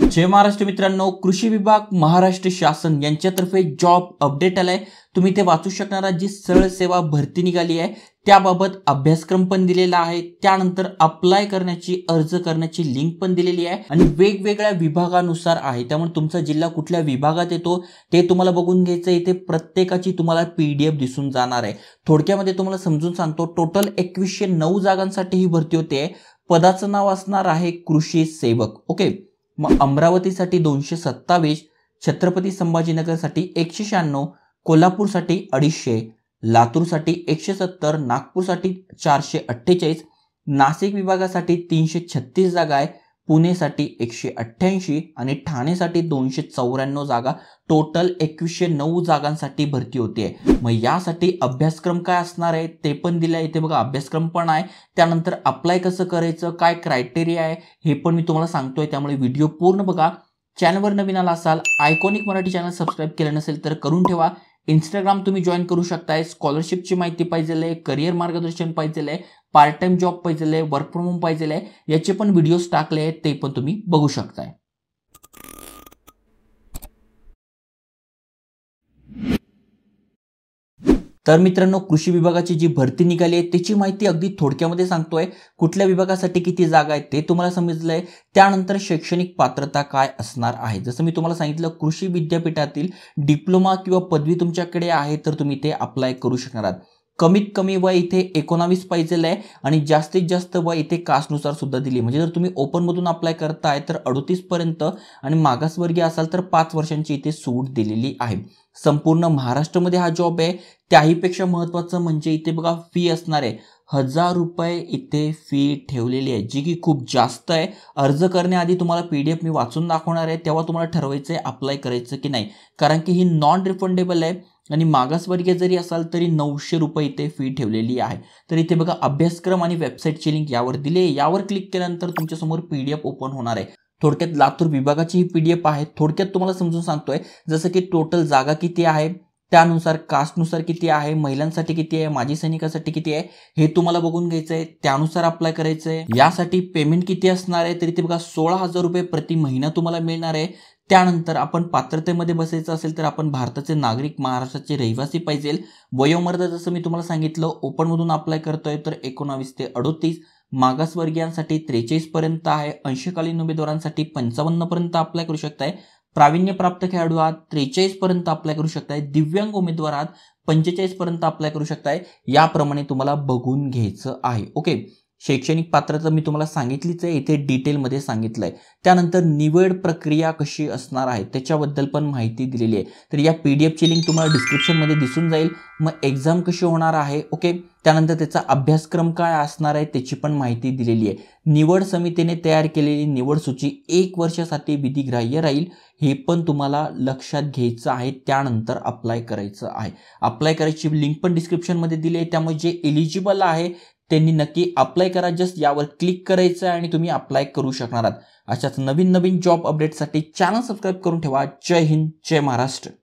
जय महाराष्ट्र मित्रांनो कृषी विभाग महाराष्ट्र शासन यांच्यातर्फे जॉब अपडेट आलाय तुम्ही ते वाचू शकणारा जी सरळ सेवा भरती निघाली आहे त्याबाबत अभ्यासक्रम पण दिलेला आहे त्यानंतर अप्लाय करण्याची अर्ज करण्याची लिंक पण दिलेली आहे आणि वेगवेगळ्या विभागानुसार आहे त्यामुळे तुमचा जिल्हा कुठल्या विभागात येतो ते तुम्हाला बघून घ्यायचं इथे प्रत्येकाची तुम्हाला पीडीएफ दिसून जाणार आहे थोडक्यामध्ये तुम्हाला समजून सांगतो टोटल एकवीसशे नऊ जागांसाठी ही भरती होते पदाचं नाव असणार आहे कृषी सेवक ओके मग अमरावतीसाठी दोनशे सत्तावीस छत्रपती संभाजीनगरसाठी एकशे शहाण्णव कोल्हापूरसाठी अडीचशे लातूरसाठी एकशे सत्तर नागपूरसाठी चारशे अठ्ठेचाळीस नाशिक विभागासाठी तीनशे छत्तीस जागा आहे पुणेसाठी एकशे अठ्ठ्याऐंशी आणि ठाणेसाठी दोनशे चौऱ्याण्णव जागा टोटल एकवीसशे नऊ जागांसाठी भरती होते मग यासाठी अभ्यासक्रम काय असणार आहे ते पण दिले आहे इथे बघा अभ्यासक्रम पण आहे त्यानंतर अप्लाय कसं करायचं काय क्रायटेरिया आहे हे पण मी तुम्हाला सांगतोय त्यामुळे व्हिडिओ पूर्ण बघा चॅनलवर नवीन आला असाल आयकॉनिक मराठी चॅनल सबस्क्राईब केलं नसेल तर करून ठेवा इंस्टाग्राम तुम्ही जॉईन करू शकताय स्कॉलरशिपची माहिती पाहिजे आहे करिअर मार्गदर्शन पाहिजे आहे पार्ट टाइम जॉब पाहिजे आहे वर्क फ्रॉम होम पाहिजे आहे याचे पण व्हिडिओज टाकले आहेत ते पण तुम्ही बघू शकताय तर मित्रांनो कृषी विभागाची जी भरती निघाली आहे त्याची माहिती अगदी थोडक्यामध्ये सांगतोय कुठल्या विभागासाठी किती जागा आहेत ते तुम्हाला समजलं आहे त्यानंतर शैक्षणिक पात्रता काय असणार आहे जसं मी तुम्हाला सांगितलं कृषी विद्यापीठातील डिप्लोमा किंवा पदवी तुमच्याकडे आहे तर तुम्ही ते अप्लाय करू शकणार आहात कमीत कमी वय इथे एकोणावीस पाहिजेल आहे आणि जास्तीत जास्त वय इथे कास्टनुसार सुद्धा दिली म्हणजे जर तुम्ही ओपनमधून अप्लाय करताय तर अडतीसपर्यंत आणि मागासवर्गीय असाल तर पाच वर्षांची इथे सूट दिलेली आहे संपूर्ण महाराष्ट्रामध्ये हा जॉब आहे त्याहीपेक्षा महत्त्वाचं म्हणजे इथे बघा फी असणार आहे हजार रुपये इथे फी ठेवलेली आहे जी की खूप जास्त आहे अर्ज करण्याआधी तुम्हाला पी डी एफ मी वाचून दाखवणार आहे तेव्हा तुम्हाला ठरवायचं आहे अप्लाय करायचं की नाही कारण की ही नॉन रिफंडेबल आहे आणि मागासवर्गीय जरी असाल तरी नऊशे रुपये इथे फी ठेवलेली आहे तर इथे बघा अभ्यासक्रम आणि वेबसाईटची लिंक यावर दिले यावर क्लिक केल्यानंतर तुमच्यासमोर पी डी एफ ओपन होणार आहे थोडक्यात लातूर विभागाची ही पी डी एफ आहे थोडक्यात तुम्हाला समजून सांगतोय जसं की टोटल जागा किती आहे त्यानुसार कास्टनुसार किती आहे महिलांसाठी किती आहे माजी सैनिकासाठी किती आहे हे तुम्हाला बघून घ्यायचं आहे त्यानुसार अप्लाय करायचं आहे यासाठी पेमेंट किती असणार आहे तर इथे बघा सोळा हजार रुपये प्रति महिना तुम्हाला मिळणार आहे त्यानंतर आपण पात्रतेमध्ये बसायचं असेल तर आपण भारताचे नागरिक महाराष्ट्राचे रहिवासी पाहिजे वयोमर्यादा जसं मी तुम्हाला सांगितलं ओपनमधून अप्लाय करतोय तर एकोणावीस ते अडोतीस मागासवर्गीयांसाठी पर्यंत आहे अंशकालीन उमेदवारांसाठी पर्यंत अप्लाय करू शकताय प्रावीण्यप्राप्त खेळाडू आहात पर्यंत अप्लाय करू शकताय दिव्यांग उमेदवार आहात पर्यंत अप्लाय करू शकताय याप्रमाणे तुम्हाला बघून घ्यायचं आहे ओके शैक्षणिक पात्रता मी तुम्हाला सांगितलीच आहे इथे डिटेलमध्ये सांगितलं आहे त्यानंतर निवड प्रक्रिया कशी असणार आहे त्याच्याबद्दल पण माहिती दिलेली आहे तर या पी डी एफची लिंक तुम्हाला डिस्क्रिप्शनमध्ये दिसून जाईल मग एक्झाम कशी होणार आहे ओके त्यानंतर त्याचा अभ्यासक्रम काय असणार आहे त्याची पण माहिती दिलेली आहे निवड समितीने तयार केलेली निवड सूची एक वर्षासाठी विधिग्राह्य राहील हे पण तुम्हाला लक्षात घ्यायचं आहे त्यानंतर अप्लाय करायचं आहे अप्लाय करायची लिंक पण डिस्क्रिप्शनमध्ये दिली आहे त्यामुळे जे एलिजिबल आहे त्यांनी नक्की अप्लाय करा जस्ट यावर क्लिक करायचं आहे आणि तुम्ही अप्लाय करू शकणार आहात अशाच नवीन नवीन जॉब अपडेटसाठी चॅनल सबस्क्राईब करून ठेवा जय हिंद जय महाराष्ट्र